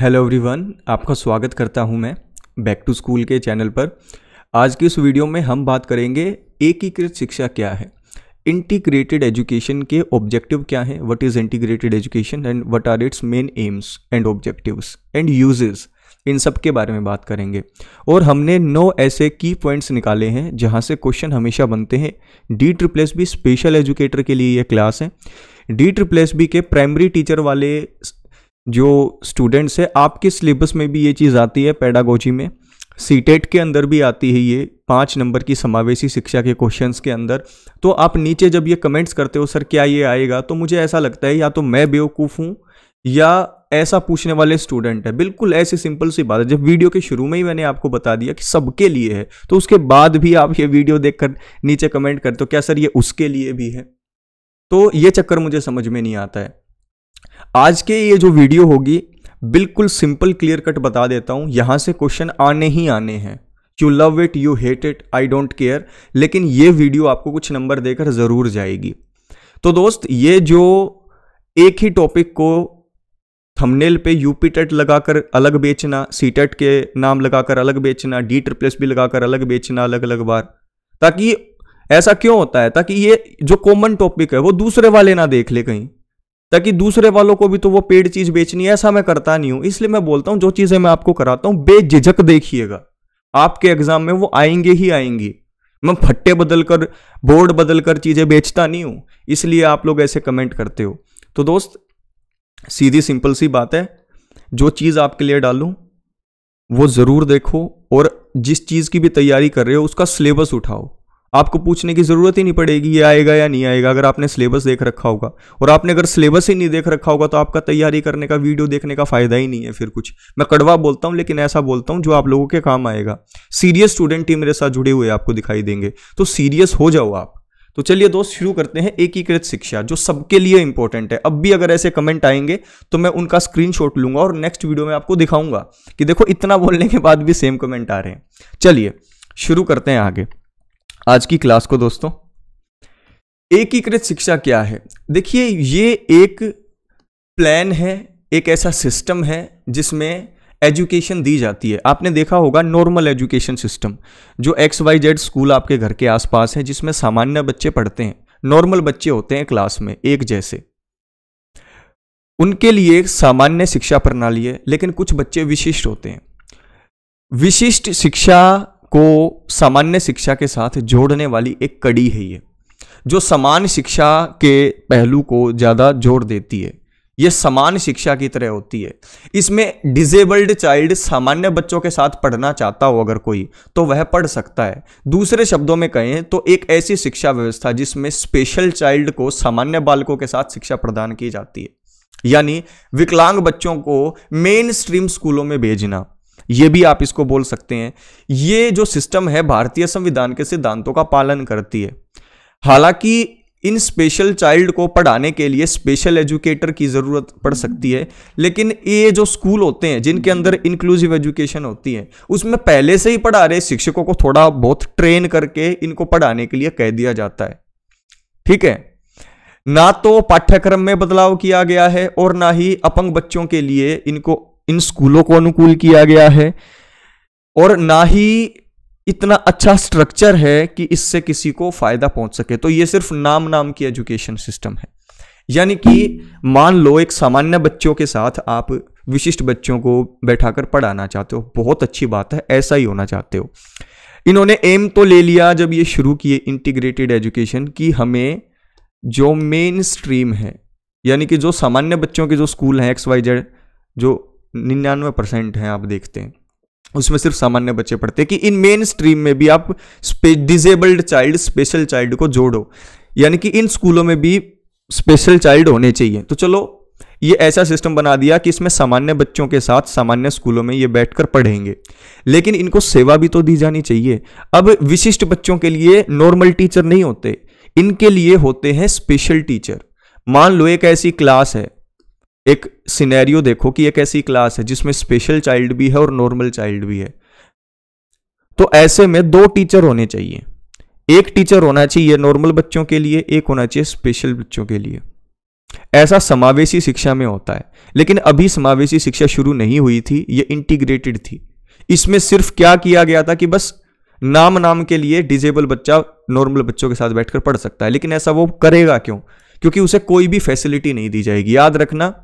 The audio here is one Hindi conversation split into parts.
हेलो एवरीवन आपका स्वागत करता हूं मैं बैक टू स्कूल के चैनल पर आज की इस वीडियो में हम बात करेंगे एकीकृत शिक्षा क्या है इंटीग्रेटेड एजुकेशन के ऑब्जेक्टिव क्या हैं what is integrated education and what are its main aims and objectives and uses इन सब के बारे में बात करेंगे और हमने नौ ऐसे की पॉइंट्स निकाले हैं जहाँ से क्वेश्चन हमेशा बनते हैं डी ट्रिप्लेस भी स्पेशल एजुकेटर के लिए ये क्लास है डी ट्रिप्लेस बी के प्राइमरी टीचर वाले जो स्टूडेंट्स है आपके सिलेबस में भी ये चीज़ आती है पैडागोजी में सीटेट e के अंदर भी आती है ये पाँच नंबर की समावेशी शिक्षा के क्वेश्चंस के अंदर तो आप नीचे जब ये कमेंट्स करते हो सर क्या ये आएगा तो मुझे ऐसा लगता है या तो मैं बेवकूफ़ हूँ या ऐसा पूछने वाले स्टूडेंट है बिल्कुल ऐसी सिंपल सी बात है जब वीडियो के शुरू में ही मैंने आपको बता दिया कि सबके लिए है तो उसके बाद भी आप ये वीडियो देखकर नीचे कमेंट करते हो क्या सर ये उसके लिए भी है तो ये चक्कर मुझे समझ में नहीं आता है आज के ये जो वीडियो होगी बिल्कुल सिंपल क्लियर कट बता देता हूँ यहाँ से क्वेश्चन आने ही आने हैं you love it you hate it I don't care लेकिन ये वीडियो आपको कुछ नंबर देकर ज़रूर जाएगी तो दोस्त ये जो एक ही टॉपिक को थंबनेल पे यूपी टेट लगाकर अलग बेचना सी टेट के नाम लगाकर अलग बेचना डी ट्रिप्लेस भी लगाकर अलग बेचना अलग अलग बार ताकि ऐसा क्यों होता है ताकि ये जो कॉमन टॉपिक है वो दूसरे वाले ना देख ले कहीं ताकि दूसरे वालों को भी तो वो पेड चीज बेचनी है ऐसा मैं करता नहीं हूं इसलिए मैं बोलता हूं जो चीजें मैं आपको कराता हूं बेझिझक देखिएगा आपके एग्जाम में वो आएंगे ही आएंगी मैं फट्टे बदलकर बोर्ड बदल कर चीजें बेचता नहीं हूं इसलिए आप लोग ऐसे कमेंट करते हो तो दोस्त सीधी सिंपल सी बात है जो चीज आपके लिए डालूं वो जरूर देखो और जिस चीज की भी तैयारी कर रहे हो उसका सिलेबस उठाओ आपको पूछने की ज़रूरत ही नहीं पड़ेगी ये आएगा या नहीं आएगा अगर आपने सिलेबस देख रखा होगा और आपने अगर सिलेबस ही नहीं देख रखा होगा तो आपका तैयारी करने का वीडियो देखने का फ़ायदा ही नहीं है फिर कुछ मैं कड़वा बोलता हूँ लेकिन ऐसा बोलता हूँ जो आप लोगों के काम आएगा सीरियस स्टूडेंट ही मेरे साथ जुड़े हुए आपको दिखाई देंगे तो सीरियस हो जाओ आप तो चलिए दोस्त शुरू करते हैं एकीकृत शिक्षा जो सबके लिए इंपॉर्टेंट है अब भी अगर ऐसे कमेंट आएंगे तो मैं उनका स्क्रीनशॉट लूंगा और नेक्स्ट वीडियो में आपको दिखाऊंगा कि देखो इतना बोलने के बाद भी सेम कमेंट आ रहे हैं चलिए शुरू करते हैं आगे आज की क्लास को दोस्तों एकीकृत शिक्षा क्या है देखिए ये एक प्लान है एक ऐसा सिस्टम है जिसमें एजुकेशन दी जाती है आपने देखा होगा नॉर्मल एजुकेशन सिस्टम जो एक्स वाई जेड स्कूल आपके घर के आसपास है जिसमें सामान्य बच्चे पढ़ते हैं नॉर्मल बच्चे होते हैं क्लास में एक जैसे उनके लिए सामान्य शिक्षा प्रणाली है लेकिन कुछ बच्चे विशिष्ट होते हैं विशिष्ट शिक्षा को सामान्य शिक्षा के साथ जोड़ने वाली एक कड़ी है ये जो समान शिक्षा के पहलू को ज़्यादा जोर देती है ये समान शिक्षा की तरह होती है इसमें डिजेबल्ड चाइल्ड सामान्य बच्चों के साथ पढ़ना चाहता हो अगर कोई तो वह पढ़ सकता है दूसरे शब्दों में कहें तो एक ऐसी शिक्षा व्यवस्था जिसमें स्पेशल चाइल्ड को सामान्य बालकों के साथ शिक्षा प्रदान की जाती है यानी विकलांग बच्चों को मेन स्ट्रीम स्कूलों में भेजना ये भी आप इसको बोल सकते हैं ये जो सिस्टम है भारतीय संविधान के सिद्धांतों का पालन करती है हालांकि इन स्पेशल चाइल्ड को पढ़ाने के लिए स्पेशल एजुकेटर की ज़रूरत पड़ सकती है लेकिन ये जो स्कूल होते हैं जिनके अंदर इंक्लूसिव एजुकेशन होती है उसमें पहले से ही पढ़ा रहे शिक्षकों को थोड़ा बहुत ट्रेन करके इनको पढ़ाने के लिए कह दिया जाता है ठीक है ना तो पाठ्यक्रम में बदलाव किया गया है और ना ही अपंग बच्चों के लिए इनको इन स्कूलों को अनुकूल किया गया है और ना ही इतना अच्छा स्ट्रक्चर है कि इससे किसी को फायदा पहुंच सके तो ये सिर्फ नाम नाम की एजुकेशन सिस्टम है यानी कि मान लो एक सामान्य बच्चों के साथ आप विशिष्ट बच्चों को बैठाकर पढ़ाना चाहते हो बहुत अच्छी बात है ऐसा ही होना चाहते हो इन्होंने एम तो ले लिया जब ये शुरू किए इंटीग्रेटेड एजुकेशन कि हमें जो मेन स्ट्रीम है यानी कि जो सामान्य बच्चों के जो स्कूल हैं एक्स वाई जेड जो निन्यानवे परसेंट हैं आप देखते हैं उसमें सिर्फ सामान्य बच्चे पढ़ते हैं कि इन मेन स्ट्रीम में भी आप डिजेबल्ड चाइल्ड स्पेशल चाइल्ड को जोड़ो यानी कि इन स्कूलों में भी स्पेशल चाइल्ड होने चाहिए तो चलो ये ऐसा सिस्टम बना दिया कि इसमें सामान्य बच्चों के साथ सामान्य स्कूलों में ये बैठकर पढ़ेंगे लेकिन इनको सेवा भी तो दी जानी चाहिए अब विशिष्ट बच्चों के लिए नॉर्मल टीचर नहीं होते इनके लिए होते हैं स्पेशल टीचर मान लो एक ऐसी क्लास है एक सिनेरियो देखो कि एक ऐसी क्लास है जिसमें स्पेशल चाइल्ड भी है और नॉर्मल चाइल्ड भी है तो ऐसे में दो टीचर होने चाहिए एक टीचर होना चाहिए नॉर्मल बच्चों के लिए एक होना चाहिए स्पेशल बच्चों के लिए ऐसा समावेशी शिक्षा में होता है लेकिन अभी समावेशी शिक्षा शुरू नहीं हुई थी ये इंटीग्रेटेड थी इसमें सिर्फ क्या किया गया था कि बस नाम नाम के लिए डिजेबल बच्चा नॉर्मल बच्चों के साथ बैठकर पढ़ सकता है लेकिन ऐसा वो करेगा क्यों क्योंकि उसे कोई भी फैसिलिटी नहीं दी जाएगी याद रखना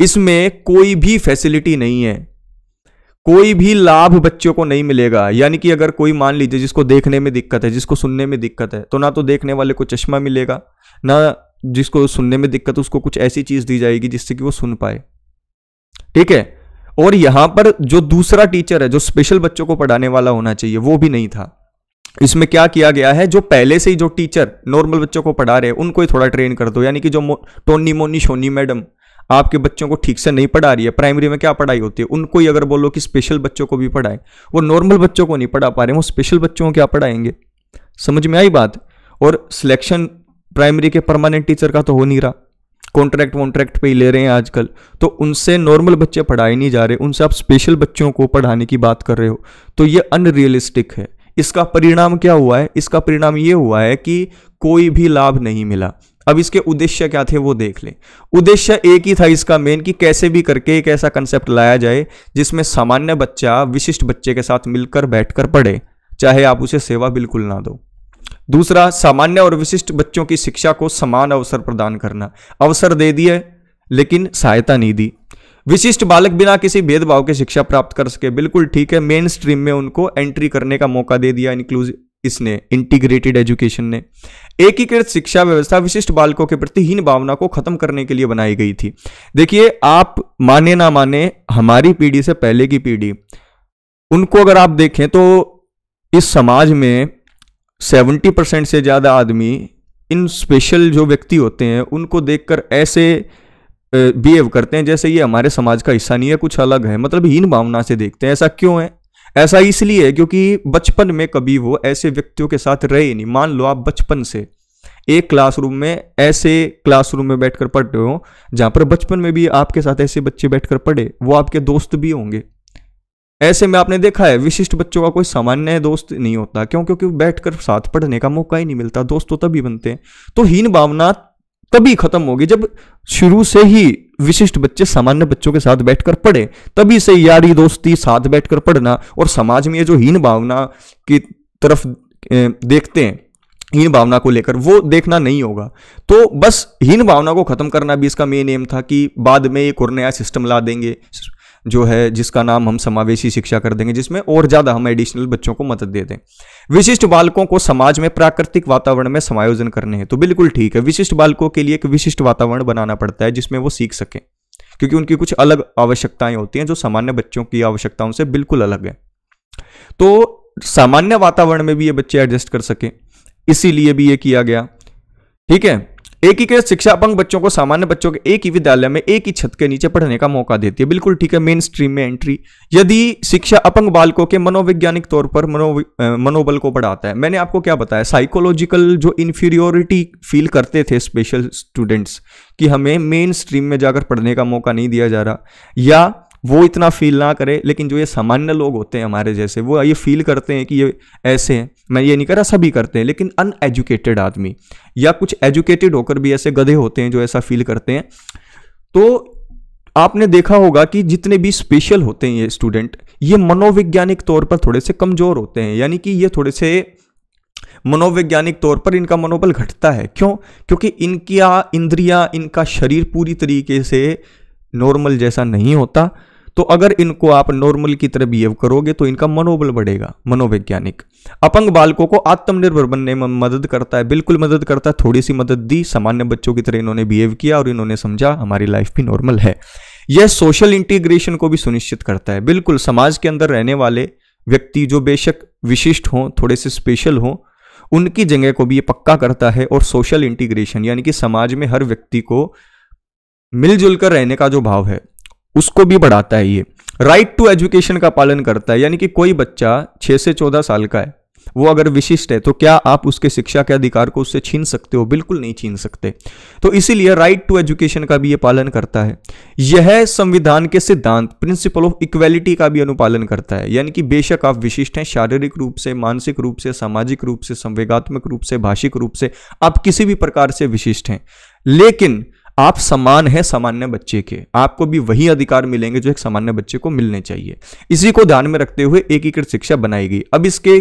इसमें कोई भी फैसिलिटी नहीं है कोई भी लाभ बच्चों को नहीं मिलेगा यानी कि अगर कोई मान लीजिए जिसको देखने में दिक्कत है जिसको सुनने में दिक्कत है तो ना तो देखने वाले को चश्मा मिलेगा ना जिसको सुनने में दिक्कत उसको कुछ ऐसी चीज़ दी जाएगी जिससे कि वो सुन पाए ठीक है और यहां पर जो दूसरा टीचर है जो स्पेशल बच्चों को पढ़ाने वाला होना चाहिए वो भी नहीं था इसमें क्या किया गया है जो पहले से ही जो टीचर नॉर्मल बच्चों को पढ़ा रहे हैं उनको ही थोड़ा ट्रेन कर दो यानी कि जो टोनी मोनी शोनी मैडम आपके बच्चों को ठीक से नहीं पढ़ा रही है प्राइमरी में क्या पढ़ाई होती है उनको ही अगर बोलो कि स्पेशल बच्चों को भी पढ़ाए वो नॉर्मल बच्चों को नहीं पढ़ा पा रहे वो स्पेशल बच्चों को क्या पढ़ाएंगे समझ में आई बात और सिलेक्शन प्राइमरी के परमानेंट टीचर का तो हो नहीं रहा कॉन्ट्रैक्ट वॉन्ट्रैक्ट पे ही ले रहे हैं आजकल तो उनसे नॉर्मल बच्चे पढ़ाए नहीं जा रहे उनसे आप स्पेशल बच्चों को पढ़ाने की बात कर रहे हो तो ये अनरियलिस्टिक है इसका परिणाम क्या हुआ है इसका परिणाम ये हुआ है कि कोई भी लाभ नहीं मिला अब इसके उद्देश्य क्या थे वो देख लें उद्देश्य एक ही था इसका मेन कि कैसे भी करके एक ऐसा कंसेप्ट लाया जाए जिसमें सामान्य बच्चा विशिष्ट बच्चे के साथ मिलकर बैठकर पढ़े चाहे आप उसे सेवा बिल्कुल ना दो दूसरा सामान्य और विशिष्ट बच्चों की शिक्षा को समान अवसर प्रदान करना अवसर दे दिए लेकिन सहायता नहीं दी विशिष्ट बालक बिना किसी भेदभाव के शिक्षा प्राप्त कर सके बिल्कुल ठीक है मेन स्ट्रीम में उनको एंट्री करने का मौका दे दिया इंक्लूसिव इसने इंटीग्रेटेड एजुकेशन ने एकीकृत शिक्षा व्यवस्था विशिष्ट बालकों के प्रति हीन भावना को खत्म करने के लिए बनाई गई थी देखिए आप माने ना माने हमारी पीढ़ी से पहले की पीढ़ी उनको अगर आप देखें तो इस समाज में सेवेंटी परसेंट से ज़्यादा आदमी इन स्पेशल जो व्यक्ति होते हैं उनको देखकर ऐसे बिहेव करते हैं जैसे ये हमारे समाज का हिस्सा नहीं है कुछ अलग है मतलब हीन भावना से देखते हैं ऐसा क्यों है ऐसा इसलिए क्योंकि बचपन में कभी वो ऐसे व्यक्तियों के साथ रहे नहीं मान लो आप बचपन से एक क्लासरूम में ऐसे क्लासरूम में बैठकर पढ़ रहे हो जहां पर बचपन में भी आपके साथ ऐसे बच्चे बैठकर पढ़े वो आपके दोस्त भी होंगे ऐसे में आपने देखा है विशिष्ट बच्चों का कोई सामान्य दोस्त नहीं होता क्यों क्योंकि बैठकर साथ पढ़ने का मौका ही नहीं मिलता दोस्त तो तभी बनते हैं तो हीन भावना तभी खत्म होगी जब शुरू से ही विशिष्ट बच्चे सामान्य बच्चों के साथ बैठकर पढ़े तभी से यारी दोस्ती साथ बैठकर पढ़ना और समाज में ये जो हीन भावना की तरफ देखते हैं हीन भावना को लेकर वो देखना नहीं होगा तो बस हीन भावना को खत्म करना भी इसका मेन एम था कि बाद में एक और नया सिस्टम ला देंगे जो है जिसका नाम हम समावेशी शिक्षा कर देंगे जिसमें और ज़्यादा हम एडिशनल बच्चों को मदद दे दें विशिष्ट बालकों को समाज में प्राकृतिक वातावरण में समायोजन करने हैं तो बिल्कुल ठीक है विशिष्ट बालकों के लिए एक विशिष्ट वातावरण बनाना पड़ता है जिसमें वो सीख सकें क्योंकि उनकी कुछ अलग आवश्यकताएं होती हैं जो सामान्य बच्चों की आवश्यकताओं से बिल्कुल अलग है तो सामान्य वातावरण में भी ये बच्चे एडजस्ट कर सकें इसीलिए भी ये किया गया ठीक है एकीकृत शिक्षा अपंग बच्चों को सामान्य बच्चों के एक ही विद्यालय में एक ही छत के नीचे पढ़ने का मौका देती है बिल्कुल ठीक है मेन स्ट्रीम में एंट्री यदि शिक्षा अपंग बालकों के मनोवैज्ञानिक तौर पर मनो मनोबल को बढ़ाता है मैंने आपको क्या बताया साइकोलॉजिकल जो इन्फीरियोरिटी फील करते थे स्पेशल स्टूडेंट्स कि हमें मेन स्ट्रीम में जाकर पढ़ने का मौका नहीं दिया जा रहा या वो इतना फील ना करे लेकिन जो ये सामान्य लोग होते हैं हमारे जैसे वो ये फील करते हैं कि ये ऐसे हैं मैं ये नहीं कह रहा सभी करते हैं लेकिन अनएजुकेटेड आदमी या कुछ एजुकेटेड होकर भी ऐसे गधे होते हैं जो ऐसा फील करते हैं तो आपने देखा होगा कि जितने भी स्पेशल होते हैं ये स्टूडेंट ये मनोवैज्ञानिक तौर पर थोड़े से कमज़ोर होते हैं यानी कि ये थोड़े से मनोवैज्ञानिक तौर पर इनका मनोबल घटता है क्यों क्योंकि इनकी इंद्रियां इनका शरीर पूरी तरीके से नॉर्मल जैसा नहीं होता तो अगर इनको आप नॉर्मल की तरह बिहेव करोगे तो इनका मनोबल बढ़ेगा मनोवैज्ञानिक अपंग बालकों को आत्मनिर्भर बनने में मदद करता है बिल्कुल मदद करता है थोड़ी सी मदद दी सामान्य बच्चों की तरह इन्होंने बिहेव किया और इन्होंने समझा हमारी लाइफ भी नॉर्मल है यह सोशल इंटीग्रेशन को भी सुनिश्चित करता है बिल्कुल समाज के अंदर रहने वाले व्यक्ति जो बेशक विशिष्ट हों थोड़े से स्पेशल हों उनकी जगह को भी ये पक्का करता है और सोशल इंटीग्रेशन यानी कि समाज में हर व्यक्ति को मिलजुल कर रहने का जो भाव है उसको भी बढ़ाता है ये राइट टू एजुकेशन का पालन करता है यानी कि कोई बच्चा छह से चौदह साल का है वो अगर विशिष्ट है तो क्या आप उसके शिक्षा के अधिकार को उससे छीन सकते हो बिल्कुल नहीं छीन सकते तो इसीलिए राइट टू एजुकेशन का भी ये पालन करता है यह संविधान के सिद्धांत प्रिंसिपल ऑफ इक्वेलिटी का भी अनुपालन करता है यानी कि बेशक आप विशिष्ट हैं शारीरिक रूप से मानसिक रूप से सामाजिक रूप से संवेगात्मक रूप से भाषिक रूप से आप किसी भी प्रकार से विशिष्ट हैं लेकिन आप समान हैं सामान्य बच्चे के आपको भी वही अधिकार मिलेंगे जो एक सामान्य बच्चे को मिलने चाहिए इसी को ध्यान में रखते हुए एकीकृत शिक्षा बनाई गई अब इसके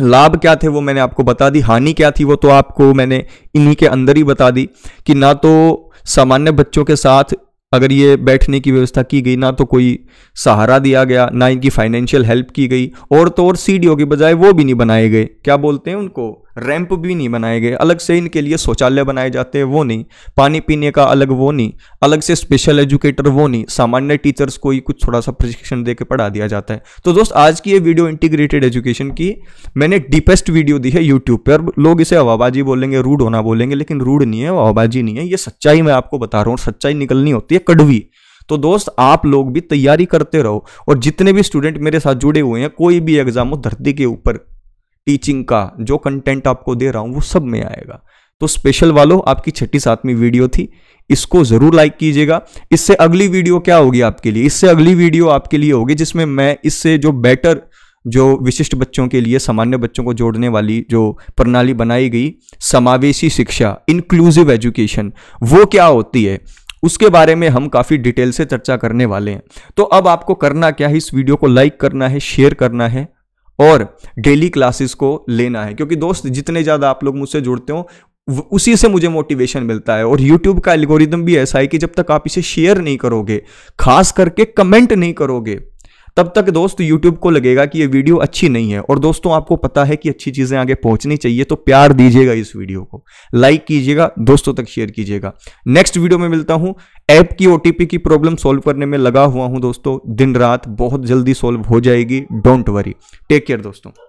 लाभ क्या थे वो मैंने आपको बता दी हानि क्या थी वो तो आपको मैंने इन्हीं के अंदर ही बता दी कि ना तो सामान्य बच्चों के साथ अगर ये बैठने की व्यवस्था की गई ना तो कोई सहारा दिया गया ना इनकी फाइनेंशियल हेल्प की गई और तो और सीडीओ के बजाय वो भी नहीं बनाए गए क्या बोलते हैं उनको रैंप भी नहीं बनाए गए अलग से इनके लिए शौचालय बनाए जाते हैं वो नहीं पानी पीने का अलग वो नहीं अलग से स्पेशल एजुकेटर वो नहीं सामान्य टीचर्स को ही कुछ थोड़ा सा प्रशिक्षण दे के पढ़ा दिया जाता है तो दोस्त आज की ये वीडियो इंटीग्रेटेड एजुकेशन की मैंने डीपेस्ट वीडियो दी है यूट्यूब पर लोग इसे हवाबाजी बोलेंगे रूढ़ होना बोलेंगे लेकिन रूढ़ नहीं है हवाबाजी नहीं है ये सच्चाई मैं आपको बता रहा हूँ सच्चाई निकलनी होती है कड़वी तो दोस्त आप लोग भी तैयारी करते रहो और जितने भी स्टूडेंट मेरे साथ जुड़े हुए हैं कोई भी एग्जाम हो धरती के ऊपर टीचिंग का जो कंटेंट आपको दे रहा हूँ वो सब में आएगा तो स्पेशल वालों आपकी छठी सातवीं वीडियो थी इसको ज़रूर लाइक कीजिएगा इससे अगली वीडियो क्या होगी आपके लिए इससे अगली वीडियो आपके लिए होगी जिसमें मैं इससे जो बेटर जो विशिष्ट बच्चों के लिए सामान्य बच्चों को जोड़ने वाली जो प्रणाली बनाई गई समावेशी शिक्षा इंक्लूसिव एजुकेशन वो क्या होती है उसके बारे में हम काफ़ी डिटेल से चर्चा करने वाले हैं तो अब आपको करना क्या है इस वीडियो को लाइक करना है शेयर करना है और डेली क्लासेस को लेना है क्योंकि दोस्त जितने ज़्यादा आप लोग मुझसे जुड़ते हो उसी से मुझे मोटिवेशन मिलता है और यूट्यूब का एल्गोरिदम भी ऐसा है कि जब तक आप इसे शेयर नहीं करोगे खास करके कमेंट नहीं करोगे तब तक दोस्त यूट्यूब को लगेगा कि ये वीडियो अच्छी नहीं है और दोस्तों आपको पता है कि अच्छी चीज़ें आगे पहुंचनी चाहिए तो प्यार दीजिएगा इस वीडियो को लाइक कीजिएगा दोस्तों तक शेयर कीजिएगा नेक्स्ट वीडियो में मिलता हूं ऐप की ओटीपी की प्रॉब्लम सॉल्व करने में लगा हुआ हूं दोस्तों दिन रात बहुत जल्दी सॉल्व हो जाएगी डोंट वरी टेक केयर दोस्तों